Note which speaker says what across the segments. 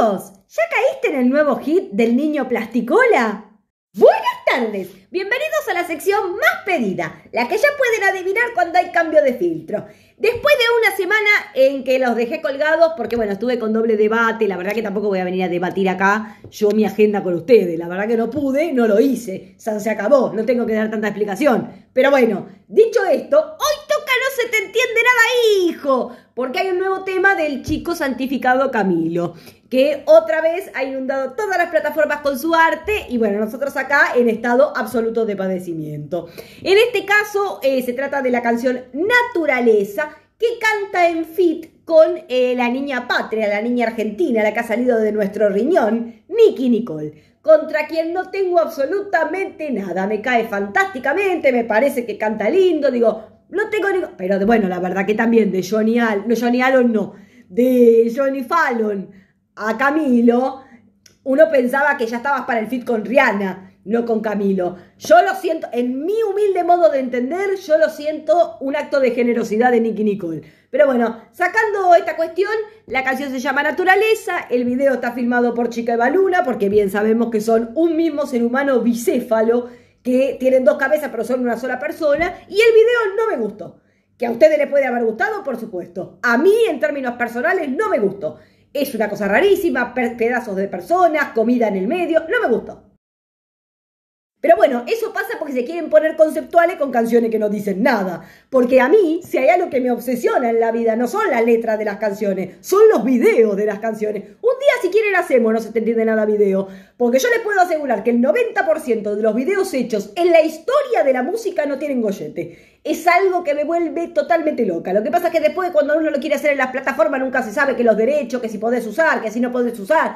Speaker 1: ¿Ya caíste en el nuevo hit del niño plasticola? Buenas tardes, bienvenidos a la sección más pedida, la que ya pueden adivinar cuando hay cambio de filtro. Después de una semana en que los dejé colgados, porque bueno, estuve con doble debate, la verdad que tampoco voy a venir a debatir acá yo mi agenda con ustedes, la verdad que no pude, no lo hice, se acabó, no tengo que dar tanta explicación. Pero bueno, dicho esto, hoy te entiende nada, hijo, porque hay un nuevo tema del chico santificado Camilo, que otra vez ha inundado todas las plataformas con su arte y bueno, nosotros acá en estado absoluto de padecimiento. En este caso eh, se trata de la canción Naturaleza, que canta en fit con eh, la niña patria, la niña argentina, la que ha salido de nuestro riñón, Nicky Nicole, contra quien no tengo absolutamente nada. Me cae fantásticamente, me parece que canta lindo, digo, no tengo ni... Pero bueno, la verdad que también de Johnny Allen, no Johnny Allen no, de Johnny Fallon a Camilo, uno pensaba que ya estabas para el fit con Rihanna, no con Camilo. Yo lo siento, en mi humilde modo de entender, yo lo siento un acto de generosidad de Nicky Nicole. Pero bueno, sacando esta cuestión, la canción se llama Naturaleza, el video está filmado por Chica Baluna, porque bien sabemos que son un mismo ser humano bicéfalo que tienen dos cabezas pero son una sola persona, y el video no me gustó. Que a ustedes les puede haber gustado, por supuesto. A mí, en términos personales, no me gustó. Es una cosa rarísima, pedazos de personas, comida en el medio, no me gustó. Pero bueno, eso pasa porque se quieren poner conceptuales con canciones que no dicen nada. Porque a mí, si hay algo que me obsesiona en la vida, no son las letras de las canciones, son los videos de las canciones. Un día, si quieren, hacemos, no se te entiende nada video. Porque yo les puedo asegurar que el 90% de los videos hechos en la historia de la música no tienen gollete. Es algo que me vuelve totalmente loca. Lo que pasa es que después, cuando uno lo quiere hacer en las plataformas, nunca se sabe que los derechos, que si podés usar, que si no podés usar.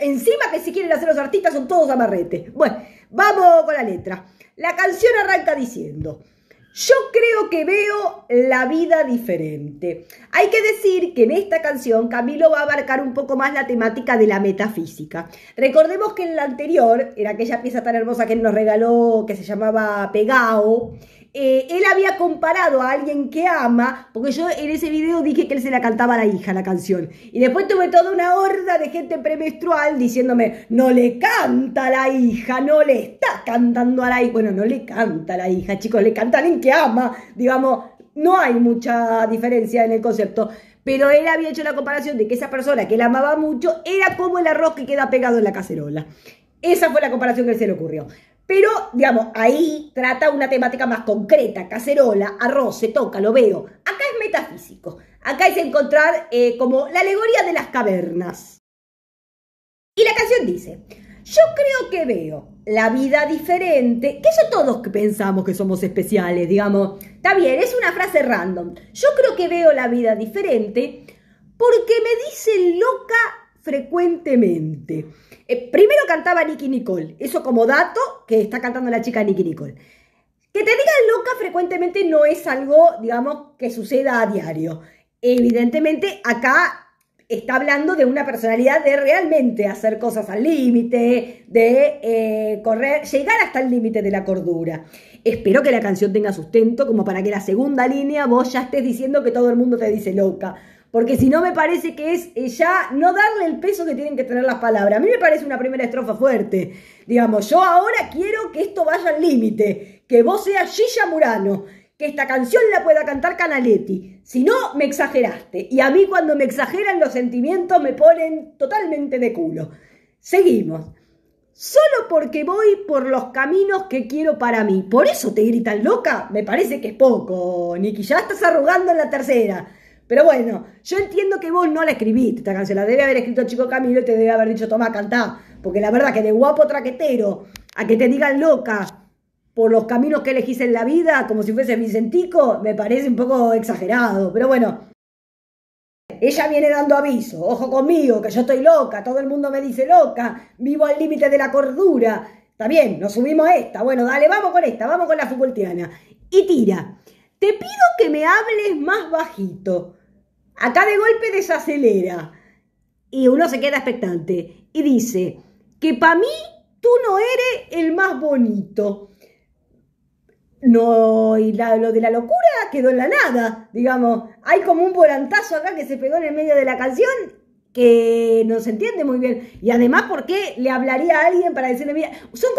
Speaker 1: Encima que si quieren hacer los artistas son todos amarretes. Bueno. Vamos con la letra. La canción arranca diciendo, yo creo que veo la vida diferente. Hay que decir que en esta canción Camilo va a abarcar un poco más la temática de la metafísica. Recordemos que en la anterior, en aquella pieza tan hermosa que él nos regaló, que se llamaba Pegao, eh, él había comparado a alguien que ama, porque yo en ese video dije que él se la cantaba a la hija la canción. Y después tuve toda una horda de gente premenstrual diciéndome, no le canta a la hija, no le está cantando a la hija. Bueno, no le canta a la hija, chicos, le canta a alguien que ama, digamos, no hay mucha diferencia en el concepto. Pero él había hecho la comparación de que esa persona que la amaba mucho era como el arroz que queda pegado en la cacerola. Esa fue la comparación que se le ocurrió. Pero, digamos, ahí trata una temática más concreta, cacerola, arroz, se toca, lo veo. Acá es metafísico. Acá es encontrar eh, como la alegoría de las cavernas. Y la canción dice, yo creo que veo la vida diferente, que eso todos pensamos que somos especiales, digamos. Está bien, es una frase random. Yo creo que veo la vida diferente porque me dicen loca frecuentemente. Eh, primero cantaba Nicky Nicole, eso como dato que está cantando la chica Nicky Nicole. Que te digan loca frecuentemente no es algo, digamos, que suceda a diario. Evidentemente, acá está hablando de una personalidad de realmente hacer cosas al límite, de eh, correr, llegar hasta el límite de la cordura. Espero que la canción tenga sustento como para que la segunda línea vos ya estés diciendo que todo el mundo te dice loca porque si no me parece que es ella eh, no darle el peso que tienen que tener las palabras. A mí me parece una primera estrofa fuerte. Digamos, yo ahora quiero que esto vaya al límite, que vos seas Gilla Murano, que esta canción la pueda cantar Canaletti. Si no, me exageraste. Y a mí cuando me exageran los sentimientos me ponen totalmente de culo. Seguimos. Solo porque voy por los caminos que quiero para mí. ¿Por eso te gritan loca? Me parece que es poco, Niki. Ya estás arrugando en la tercera. Pero bueno, yo entiendo que vos no la escribiste esta canción, la debe haber escrito Chico Camilo y te debe haber dicho, toma, cantá. Porque la verdad que de guapo traquetero a que te digan loca por los caminos que elegís en la vida, como si fuese Vicentico, me parece un poco exagerado. Pero bueno, ella viene dando aviso, ojo conmigo, que yo estoy loca, todo el mundo me dice loca, vivo al límite de la cordura. Está bien, nos subimos a esta, bueno, dale, vamos con esta, vamos con la Foucaultiana. Y tira, te pido que me hables más bajito. Acá de golpe desacelera y uno se queda expectante y dice que para mí tú no eres el más bonito. No, y lo de la locura quedó en la nada, digamos. Hay como un volantazo acá que se pegó en el medio de la canción que no se entiende muy bien. Y además, ¿por qué le hablaría a alguien para decirle, mira, son,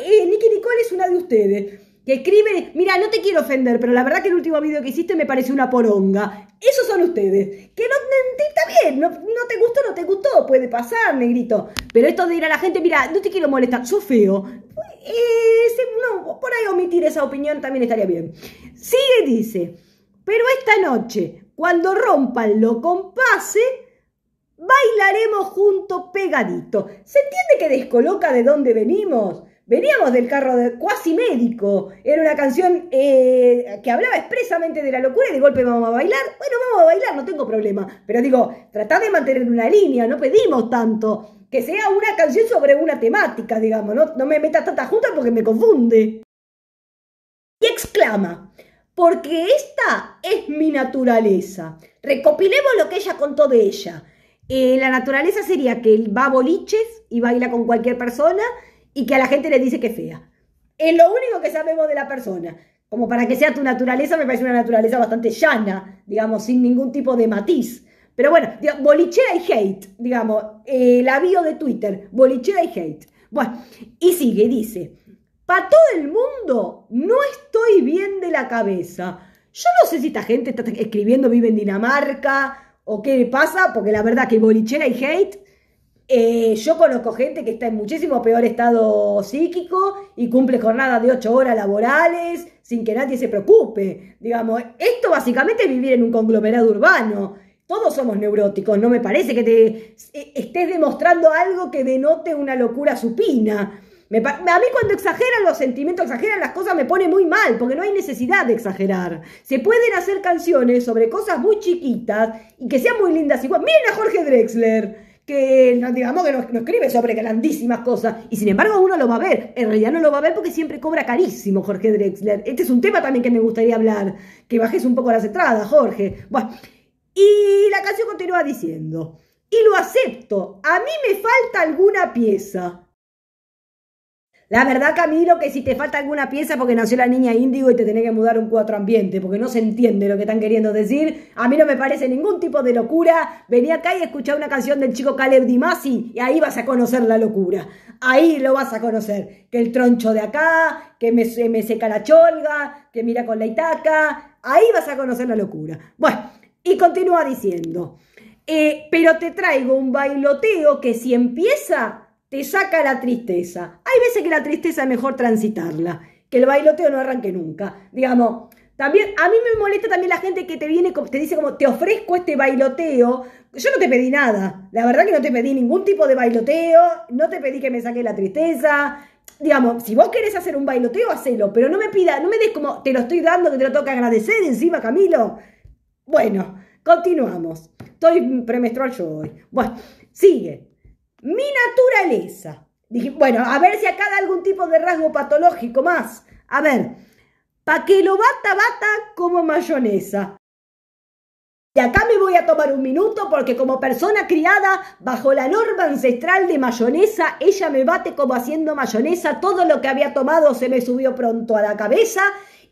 Speaker 1: es, eh, Nicole es una de ustedes? que escribe, mira, no te quiero ofender, pero la verdad que el último video que hiciste me parece una poronga. Esos son ustedes. Que no, mm, está bien, no, te gustó, no te gustó, puede pasar, negrito. Pero esto de ir a la gente, mira, no te quiero molestar, sos feo. Eh, por ahí omitir esa opinión también estaría bien. Sigue, dice, pero esta noche, cuando rompan lo compase, bailaremos juntos pegadito. ¿Se entiende que descoloca de dónde venimos? Veníamos del carro de cuasi médico. Era una canción eh, que hablaba expresamente de la locura y de golpe vamos a bailar. Bueno, vamos a bailar, no tengo problema. Pero digo, tratá de mantener una línea, no pedimos tanto. Que sea una canción sobre una temática, digamos, no, no me metas tanta junta porque me confunde. Y exclama, porque esta es mi naturaleza. Recopilemos lo que ella contó de ella. Eh, la naturaleza sería que va a boliches y baila con cualquier persona y que a la gente le dice que es fea. Es lo único que sabemos de la persona. Como para que sea tu naturaleza, me parece una naturaleza bastante llana, digamos, sin ningún tipo de matiz. Pero bueno, digamos, bolichera y hate, digamos, eh, la bio de Twitter, bolichera y hate. Bueno, y sigue, dice, para todo el mundo no estoy bien de la cabeza. Yo no sé si esta gente está escribiendo, vive en Dinamarca o qué pasa, porque la verdad que bolichera y hate eh, yo conozco gente que está en muchísimo peor estado psíquico y cumple jornadas de 8 horas laborales sin que nadie se preocupe. Digamos, esto básicamente es vivir en un conglomerado urbano. Todos somos neuróticos, no me parece que te eh, estés demostrando algo que denote una locura supina. a mí cuando exageran los sentimientos, exageran las cosas, me pone muy mal, porque no hay necesidad de exagerar. Se pueden hacer canciones sobre cosas muy chiquitas y que sean muy lindas igual. Miren a Jorge Drexler que no, digamos que no, escribe sobre grandísimas cosas, y sin embargo uno lo va a ver, en realidad no lo va a ver porque siempre cobra carísimo Jorge Drexler. Este es un tema también que me gustaría hablar, que bajes un poco las entradas, Jorge. y la canción continúa diciendo, y lo acepto, a mí me falta alguna pieza. La verdad, Camilo, que si te falta alguna pieza porque nació la niña índigo y te tenés que mudar un cuatro ambiente, porque no se entiende lo que están queriendo decir. A mí no me parece ningún tipo de locura. Vení acá y escuchá una canción del chico Caleb Dimasi y ahí vas a conocer la locura. Ahí lo vas a conocer. Que el troncho de acá, que me, me seca la cholga, que mira con la itaca. Ahí vas a conocer la locura. Bueno, y continúa diciendo. Eh, pero te traigo un bailoteo que si empieza te saca la tristeza. Hay veces que la tristeza es mejor transitarla, que el bailoteo no arranque nunca. Digamos, también, a mí me molesta también la gente que te viene, te dice como, te ofrezco este bailoteo. Yo no te pedí nada. La verdad que no te pedí ningún tipo de bailoteo. No te pedí que me saque la tristeza. Digamos, si vos querés hacer un bailoteo, hacelo. Pero no me pida, no me des como, te lo estoy dando, que te lo toca agradecer encima, Camilo. Bueno, continuamos. Estoy premenstrual yo hoy. Bueno, sigue mi naturaleza. Dije, bueno, a ver si acá da algún tipo de rasgo patológico más. A ver, pa' que lo bata bata como mayonesa. Y acá me voy a tomar un minuto porque como persona criada bajo la norma ancestral de mayonesa, ella me bate como haciendo mayonesa, todo lo que había tomado se me subió pronto a la cabeza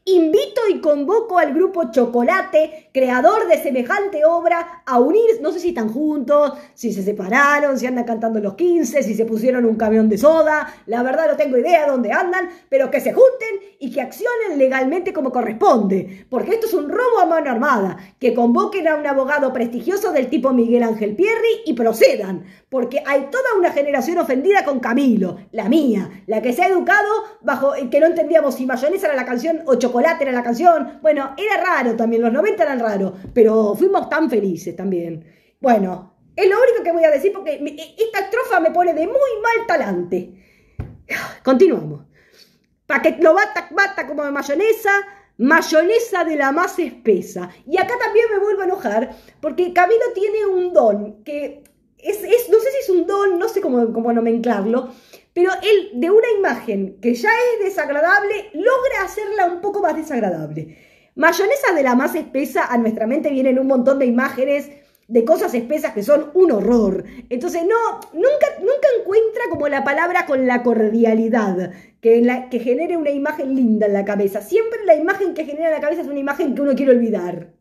Speaker 1: Invito y convoco al grupo Chocolate, creador de semejante obra, a unir, no sé si están juntos, si se separaron, si andan cantando los 15, si se pusieron un camión de soda, la verdad no tengo idea dónde andan, pero que se junten y que accionen legalmente como corresponde, porque esto es un robo a mano armada, que convoquen a un abogado prestigioso del tipo Miguel Ángel Pierri y procedan, porque hay toda una generación ofendida con Camilo, la mía, la que se ha educado bajo, que no entendíamos si mayonesa era la canción 8 chocolate era la canción. Bueno, era raro también, los 90 eran raros, pero fuimos tan felices también. Bueno, es lo único que voy a decir porque esta estrofa me pone de muy mal talante. Continuamos. que lo bata, bata como de mayonesa, mayonesa de la más espesa. Y acá también me vuelvo a enojar porque Camilo tiene un don que es, no sé si es un don, no sé cómo, cómo nomenclarlo, pero él, de una imagen que ya es desagradable, logra hacerla un poco más desagradable. Mayonesa de la más espesa, a nuestra mente vienen un montón de imágenes de cosas espesas que son un horror. Entonces, no, nunca, nunca encuentra como la palabra con la cordialidad, que, que genere una imagen linda en la cabeza. Siempre la imagen que genera en la cabeza es una imagen que uno quiere olvidar.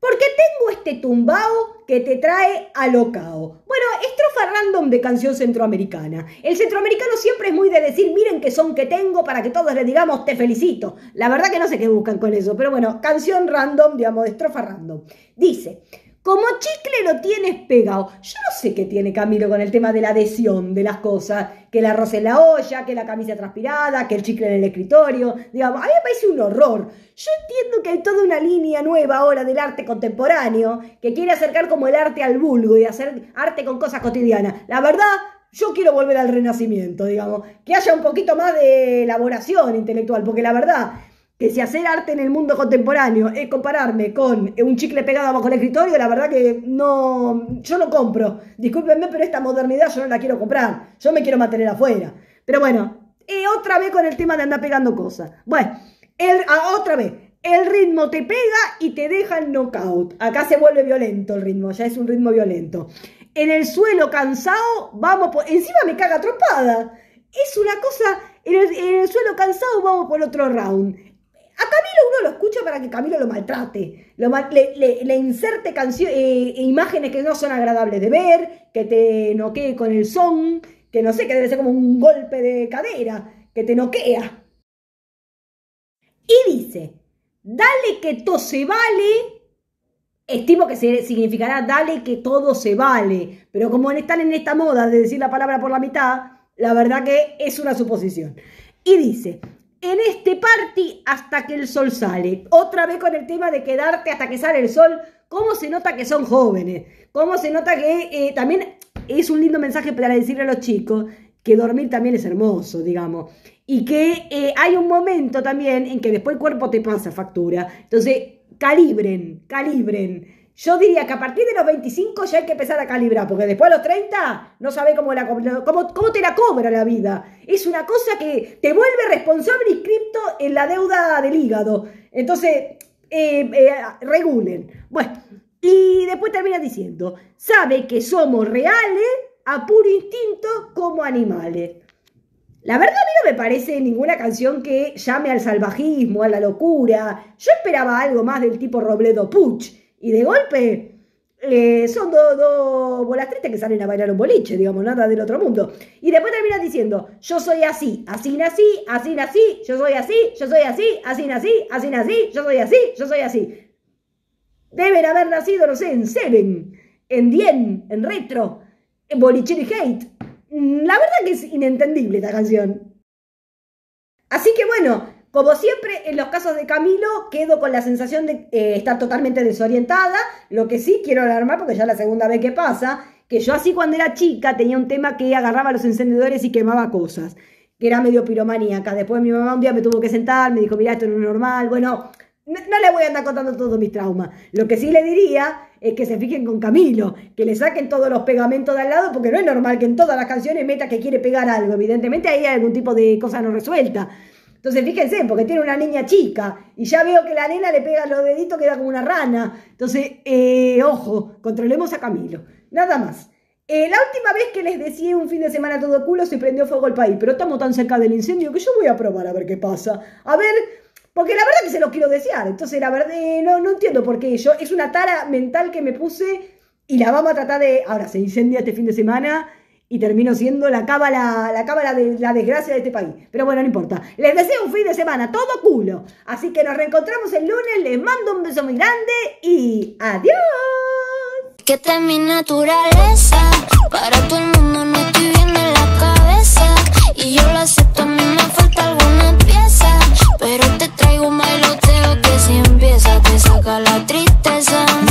Speaker 1: Porque tengo este tumbao que te trae alocao. Bueno, estrofa random de canción centroamericana. El centroamericano siempre es muy de decir, miren qué son que tengo para que todos le digamos, te felicito. La verdad que no sé qué buscan con eso, pero bueno, canción random, digamos, estrofa random. Dice, como chicle lo tienes pegado. Yo no sé qué tiene Camilo con el tema de la adhesión de las cosas. Que el arroz en la olla, que la camisa transpirada, que el chicle en el escritorio. Digamos, a mí me parece un horror. Yo entiendo que hay toda una línea nueva ahora del arte contemporáneo que quiere acercar como el arte al vulgo y hacer arte con cosas cotidianas. La verdad, yo quiero volver al renacimiento, digamos, que haya un poquito más de elaboración intelectual, porque la verdad, que si hacer arte en el mundo contemporáneo es compararme con un chicle pegado bajo el escritorio, la verdad que no, yo no compro. Discúlpenme, pero esta modernidad yo no la quiero comprar. Yo me quiero mantener afuera. Pero bueno, y otra vez con el tema de andar pegando cosas. Bueno, ah, otra vez, el ritmo te pega y te deja el knockout. Acá se vuelve violento el ritmo, ya es un ritmo violento. En el suelo cansado, vamos por... Encima me caga trompada. Es una cosa, en el, en el suelo cansado vamos por otro round a Camilo uno lo escucha para que Camilo lo maltrate, le, inserte canciones, eh, eh, imágenes que no son agradables de ver, que te noquee con el son, que no sé, que debe ser como un golpe de cadera, que te noquea. Y dice, dale que todo se vale, estimo que significará dale que todo se vale, pero como están en esta moda de decir la palabra por la mitad, la verdad que es una suposición. Y dice, en este party hasta que el sol sale. Otra vez con el tema de quedarte hasta que sale el sol. ¿Cómo se nota que son jóvenes? ¿Cómo se nota que eh, también es un lindo mensaje para decirle a los chicos que dormir también es hermoso, digamos? Y que eh, hay un momento también en que después el cuerpo te pasa factura. Entonces, calibren, calibren yo diría que a partir de los 25 ya hay que empezar a calibrar, porque después de los 30 no sabes cómo, te la cobra la vida. Es una cosa que te vuelve responsable inscripto en la deuda del hígado. Entonces, eh, eh, regulen. Bueno, y después termina diciendo, sabe que somos reales a puro instinto como animales. La verdad a mí no me parece ninguna canción que llame al salvajismo, a la locura. Yo esperaba algo más del tipo Robledo Puch y de golpe eh, son dos do bolas tristes que salen a bailar un boliche, digamos, nada del otro mundo. Y después terminan diciendo, yo soy así, así nací, así nací, yo soy así, yo soy así, así nací, así nací, yo soy así, yo soy así. Deben haber nacido, no sé, en Seven, en Dien, en Retro, en y Hate. La verdad que es inentendible esta canción. Así que bueno, como siempre en los casos de Camilo, quedo con la sensación de eh, estar totalmente desorientada, lo que sí quiero alarmar porque ya es la segunda vez que pasa, que yo así cuando era chica tenía un tema que agarraba los encendedores y quemaba cosas, que era medio piromaníaca. Después mi mamá un día me tuvo que sentar, me dijo, mira, esto no es normal, bueno, no, no, le voy a andar contando todos mis traumas. Lo que sí le diría es que se fijen con Camilo, que le saquen todos los pegamentos de al lado, porque no es normal que en todas las canciones meta que quiere pegar algo. Evidentemente ahí hay algún tipo de cosa no resuelta. Entonces, fíjense, porque tiene una niña chica y ya veo que la nena le pega los deditos, queda como una rana. Entonces, eh, ojo, controlemos a Camilo. Nada más. Eh, la última vez que les decía un fin de semana todo culo se prendió fuego el país, pero estamos tan cerca del incendio que yo voy a probar a ver qué pasa. A ver, porque la verdad que se los quiero desear. Entonces, la verdad, eh, no, no entiendo por qué. Yo, es una tara mental que me puse y la vamos a tratar de. Ahora se incendia este fin de semana y termino siendo la cábala, la cábala de la desgracia de este país. Pero bueno, no importa. Les deseo un fin de semana, todo culo. Así que nos reencontramos el lunes, les mando un beso muy grande y adiós. Que mi naturaleza, para todo el mundo no estoy viendo la cabeza. Y yo lo acepto, a mí me falta alguna pieza. Pero te traigo un maloteo que si empieza te saca la tristeza.